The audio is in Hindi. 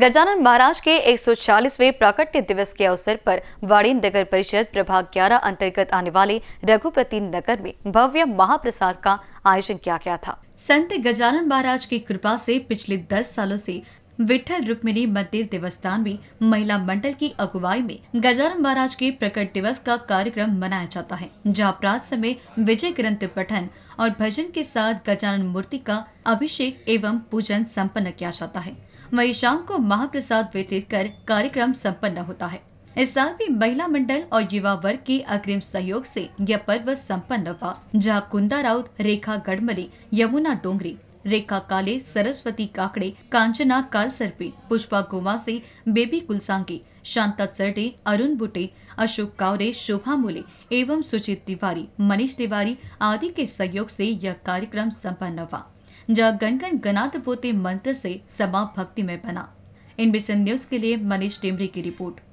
गजानन महाराज के 140वें प्राकट्य दिवस के अवसर पर वाणी नगर परिषद प्रभाग 11 अंतर्गत आने वाले रघुपति नगर में भव्य महाप्रसाद का आयोजन किया गया था संत गजानन महाराज की कृपा से पिछले 10 सालों से विठल रुक्मिणी मंदिर देवस्थान में महिला मंडल की अगुवाई में गजानन महाराज के प्रकट दिवस का कार्यक्रम मनाया जाता है जहाँ प्रात समय विजय ग्रंथ पठन और भजन के साथ गजानन मूर्ति का अभिषेक एवं पूजन सम्पन्न किया जाता है वही शाम को महाप्रसाद वितरित कर कार्यक्रम सम्पन्न होता है इस साल भी महिला मंडल और युवा वर्ग के अग्रिम सहयोग से यह पर्व संपन्न हुआ जहाँ कुंदा राउत रेखा गढ़मली यमुना डोंगरी रेखा काले सरस्वती काकड़े कांचना कालसरपे पुष्पा गोवा से बेबी कुलसांगी शांता चरडे अरुण बुटे अशोक कावरे शोभा मुले एवं सुचित तिवारी मनीष तिवारी आदि के सहयोग से यह कार्यक्रम संपन्न हुआ जहाँ गणगण गनाथ पोते मंत्र से समा भक्ति में बना इनबिशन न्यूज के लिए मनीष टेमरी की रिपोर्ट